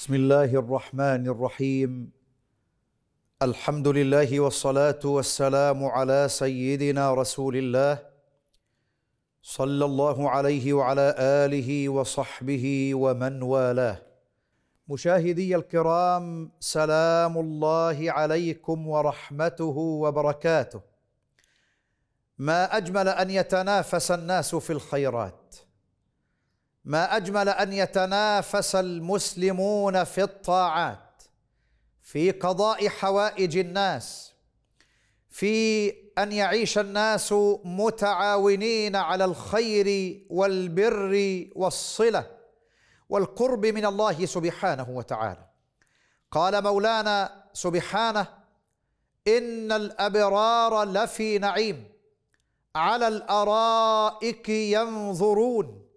بسم الله الرحمن الرحيم الحمد لله والصلاه والسلام على سيدنا رسول الله صلى الله عليه وعلى اله وصحبه ومن والاه مشاهدي الكرام سلام الله عليكم ورحمته وبركاته ما اجمل ان يتنافس الناس في الخيرات ما اجمل ان يتنافس المسلمون في الطاعات في قضاء حوائج الناس في ان يعيش الناس متعاونين على الخير والبر والصله والقرب من الله سبحانه وتعالى قال مولانا سبحانه ان الابرار لفي نعيم على الارائك ينظرون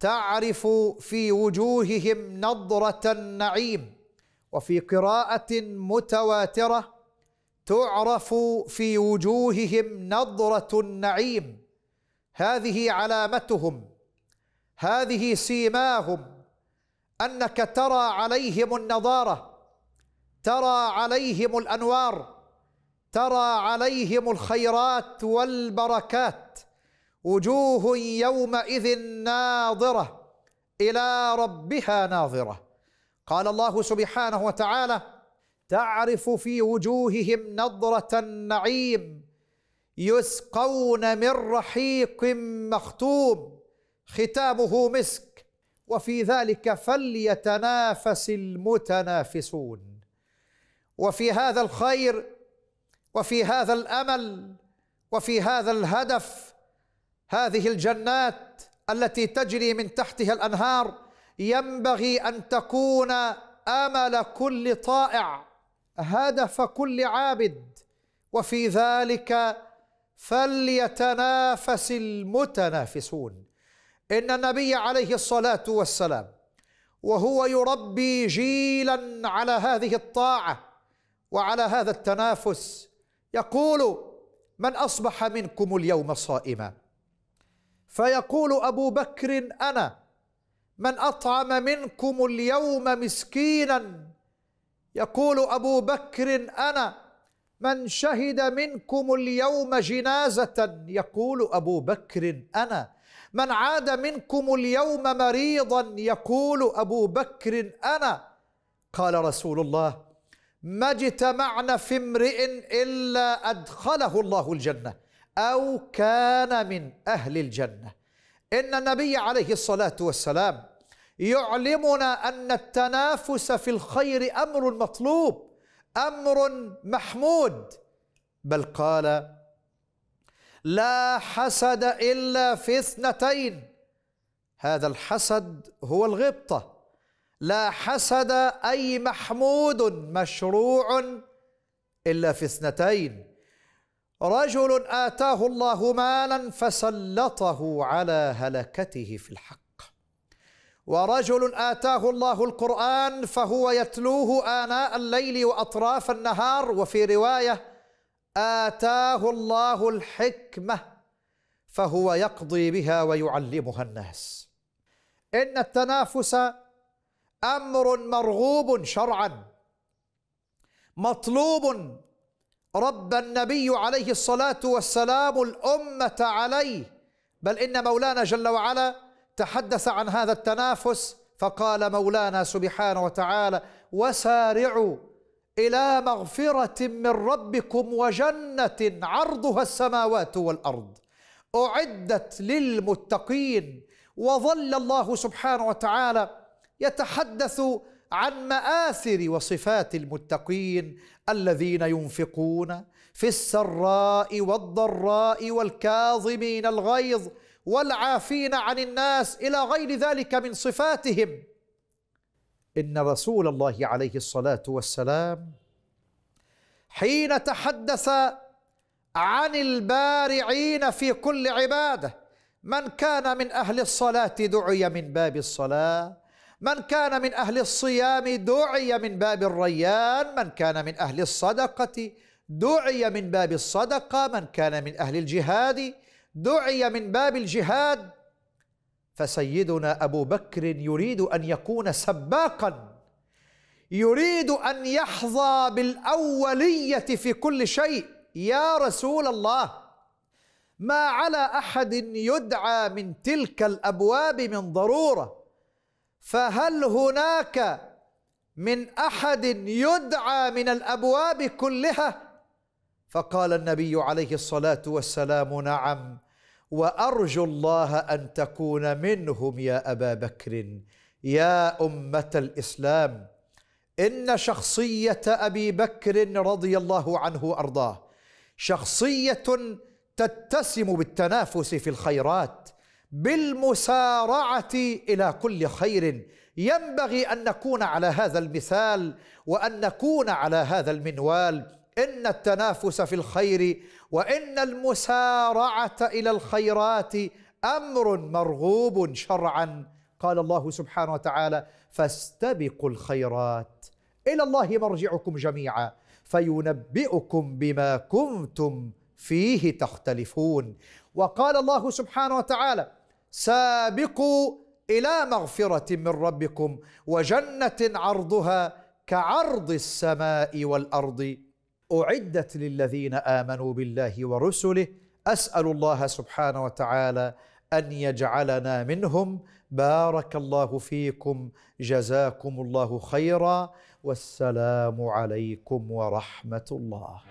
تعرف في وجوههم نظره النعيم وفي قراءة متواترة تعرف في وجوههم نظره النعيم هذه علامتهم هذه سيماهم أنك ترى عليهم النضارة ترى عليهم الأنوار ترى عليهم الخيرات والبركات وجوه يومئذ ناظرة إلى ربها ناظرة قال الله سبحانه وتعالى تعرف في وجوههم نظرة النعيم يسقون من رحيق مختوم ختامه مسك وفي ذلك فليتنافس المتنافسون وفي هذا الخير وفي هذا الامل وفي هذا الهدف هذه الجنات التي تجري من تحتها الانهار ينبغي ان تكون امل كل طائع هدف كل عابد وفي ذلك فليتنافس المتنافسون ان النبي عليه الصلاه والسلام وهو يربي جيلا على هذه الطاعه وعلى هذا التنافس يقول من اصبح منكم اليوم صائما فيقول أبو بكر أنا من أطعم منكم اليوم مسكينا يقول أبو بكر أنا من شهد منكم اليوم جنازة يقول أبو بكر أنا من عاد منكم اليوم مريضا يقول أبو بكر أنا قال رسول الله ما اجتمعنا في امرئ إلا أدخله الله الجنة أو كان من أهل الجنة إن النبي عليه الصلاة والسلام يعلمنا أن التنافس في الخير أمر مطلوب أمر محمود بل قال لا حسد إلا في اثنتين هذا الحسد هو الغبطة لا حسد أي محمود مشروع إلا في اثنتين رجل آتاه الله مالا فسلطه على هلكته في الحق ورجل آتاه الله القرآن فهو يتلوه آناء الليل وأطراف النهار وفي رواية آتاه الله الحكمة فهو يقضي بها ويعلمها الناس إن التنافس أمر مرغوب شرعا مطلوب رب النبي عليه الصلاة والسلام الأمة عليه بل إن مولانا جل وعلا تحدث عن هذا التنافس فقال مولانا سبحانه وتعالى وسارعوا إلى مغفرة من ربكم وجنة عرضها السماوات والأرض أعدت للمتقين وظل الله سبحانه وتعالى يتحدث عن مآثر وصفات المتقين الذين ينفقون في السراء والضراء والكاظمين الغيظ والعافين عن الناس إلى غير ذلك من صفاتهم إن رسول الله عليه الصلاة والسلام حين تحدث عن البارعين في كل عباده من كان من اهل الصلاه دعي من باب الصلاه من كان من أهل الصيام دعي من باب الريان من كان من أهل الصدقة دعي من باب الصدقة من كان من أهل الجهاد دعي من باب الجهاد فسيدنا أبو بكر يريد أن يكون سباقا يريد أن يحظى بالأولية في كل شيء يا رسول الله ما على أحد يدعى من تلك الأبواب من ضرورة فهل هناك من احد يدعى من الابواب كلها فقال النبي عليه الصلاه والسلام نعم وارجو الله ان تكون منهم يا ابا بكر يا امه الاسلام ان شخصيه ابي بكر رضي الله عنه ارضاه شخصيه تتسم بالتنافس في الخيرات بالمسارعه الى كل خير ينبغي ان نكون على هذا المثال وان نكون على هذا المنوال ان التنافس في الخير وان المسارعه الى الخيرات امر مرغوب شرعا قال الله سبحانه وتعالى فاستبقوا الخيرات الى الله مرجعكم جميعا فينبئكم بما كنتم فيه تختلفون وقال الله سبحانه وتعالى سابقوا إلى مغفرة من ربكم وجنة عرضها كعرض السماء والأرض أعدت للذين آمنوا بالله ورسله أسأل الله سبحانه وتعالى أن يجعلنا منهم بارك الله فيكم جزاكم الله خيرا والسلام عليكم ورحمة الله